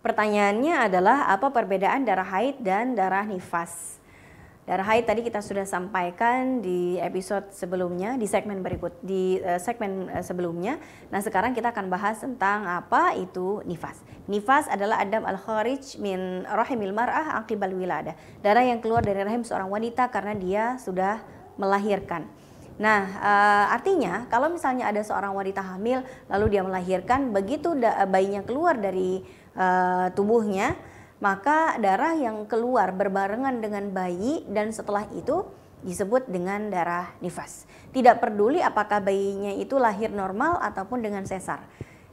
Pertanyaannya adalah apa perbedaan darah haid dan darah nifas? Darah haid tadi kita sudah sampaikan di episode sebelumnya, di segmen berikut, di eh, segmen eh, sebelumnya. Nah sekarang kita akan bahas tentang apa itu nifas. Nifas adalah adam al kharij min rahimil mar'ah akibal wilada. Darah yang keluar dari rahim seorang wanita karena dia sudah melahirkan. Nah, eh, artinya kalau misalnya ada seorang wanita hamil lalu dia melahirkan, begitu da, bayinya keluar dari uh, tubuhnya, maka darah yang keluar berbarengan dengan bayi dan setelah itu disebut dengan darah nifas. Tidak peduli apakah bayinya itu lahir normal ataupun dengan sesar.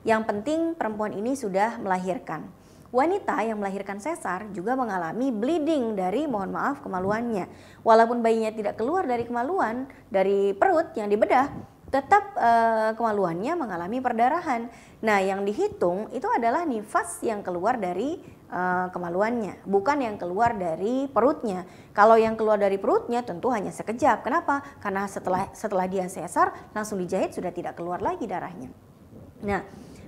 Yang penting perempuan ini sudah melahirkan. Wanita yang melahirkan sesar juga mengalami bleeding dari mohon maaf kemaluannya. Walaupun bayinya tidak keluar dari kemaluan, dari perut yang dibedah, tetap uh, kemaluannya mengalami perdarahan. Nah, yang dihitung itu adalah nifas yang keluar dari uh, kemaluannya, bukan yang keluar dari perutnya. Kalau yang keluar dari perutnya tentu hanya sekejap. Kenapa? Karena setelah setelah dia sesar langsung dijahit sudah tidak keluar lagi darahnya. Nah,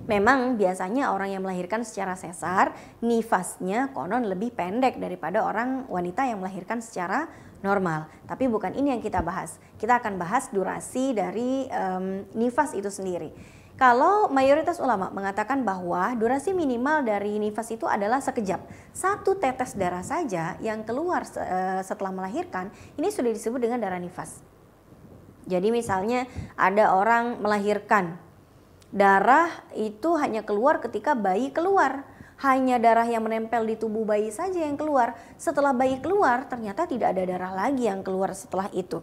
Memang biasanya orang yang melahirkan secara sesar nifasnya konon lebih pendek daripada orang wanita yang melahirkan secara normal. Tapi bukan ini yang kita bahas. Kita akan bahas durasi dari um, nifas itu sendiri. Kalau mayoritas ulama mengatakan bahwa durasi minimal dari nifas itu adalah sekejap, satu tetes darah saja yang keluar e, setelah melahirkan, ini sudah disebut dengan darah nifas. Jadi misalnya ada orang melahirkan Darah itu hanya keluar ketika bayi keluar. Hanya darah yang menempel di tubuh bayi saja yang keluar. Setelah bayi keluar, ternyata tidak ada darah lagi yang keluar setelah itu.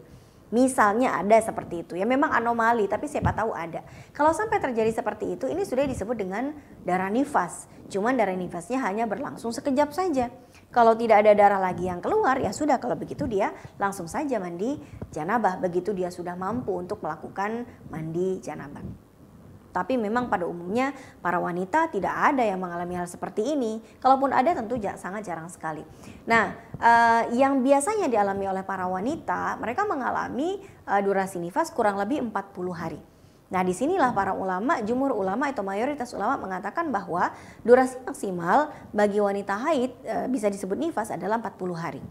Misalnya ada seperti itu ya memang anomali tapi siapa tahu ada. Kalau sampai terjadi seperti itu ini sudah disebut dengan darah nifas. Cuman darah nifasnya hanya berlangsung sekejap saja. Kalau tidak ada darah lagi yang keluar ya sudah kalau begitu dia langsung saja mandi janabah begitu dia sudah mampu untuk melakukan mandi janabah. Tapi memang pada umumnya para wanita tidak ada yang mengalami hal seperti ini. Kalaupun ada tentu sangat jarang sekali. Nah, eh, yang biasanya dialami oleh para wanita, mereka mengalami eh, durasi nifas kurang lebih 40 hari. Nah, disinilah para ulama, jumur ulama atau mayoritas ulama mengatakan bahwa durasi maksimal bagi wanita haid eh, bisa disebut nifas adalah 40 hari.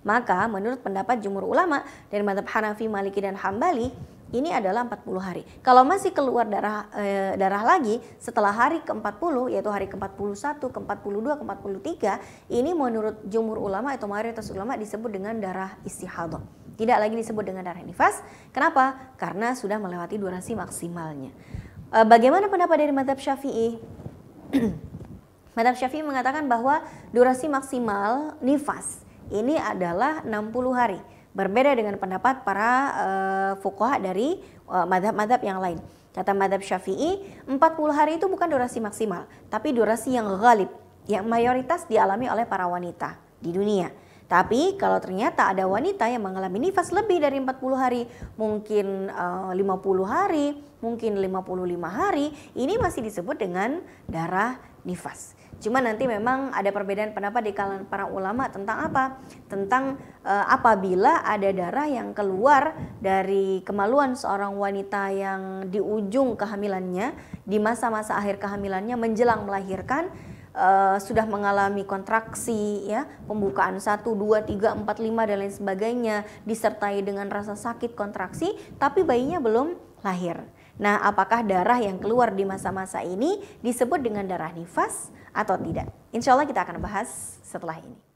Maka menurut pendapat jumur ulama dari madhab Hanafi, Maliki, dan Hambali, ini adalah 40 hari. Kalau masih keluar darah e, darah lagi setelah hari ke-40 yaitu hari ke-41, ke-42, ke-43, ini menurut jumhur ulama atau mayoritas ulama disebut dengan darah istihadah. Tidak lagi disebut dengan darah nifas. Kenapa? Karena sudah melewati durasi maksimalnya. E, bagaimana pendapat dari madhab Syafi'i? madhab Syafi'i mengatakan bahwa durasi maksimal nifas ini adalah 60 hari. Berbeda dengan pendapat para uh, fuqaha dari uh, madhab-madhab yang lain. Kata madhab syafi'i, 40 hari itu bukan durasi maksimal, tapi durasi yang ghalib, yang mayoritas dialami oleh para wanita di dunia. Tapi kalau ternyata ada wanita yang mengalami nifas lebih dari 40 hari, mungkin eh, uh, 50 hari, mungkin 55 hari, ini masih disebut dengan darah nifas. Cuma nanti memang ada perbedaan pendapat di kalangan para ulama tentang apa? Tentang e, apabila ada darah yang keluar dari kemaluan seorang wanita yang di ujung kehamilannya, di masa-masa akhir kehamilannya menjelang melahirkan e, sudah mengalami kontraksi ya, pembukaan 1 2 3 4 5 dan lain sebagainya disertai dengan rasa sakit kontraksi tapi bayinya belum lahir. Nah, apakah darah yang keluar di masa-masa ini disebut dengan darah nifas atau tidak. Insya Allah kita akan bahas setelah ini.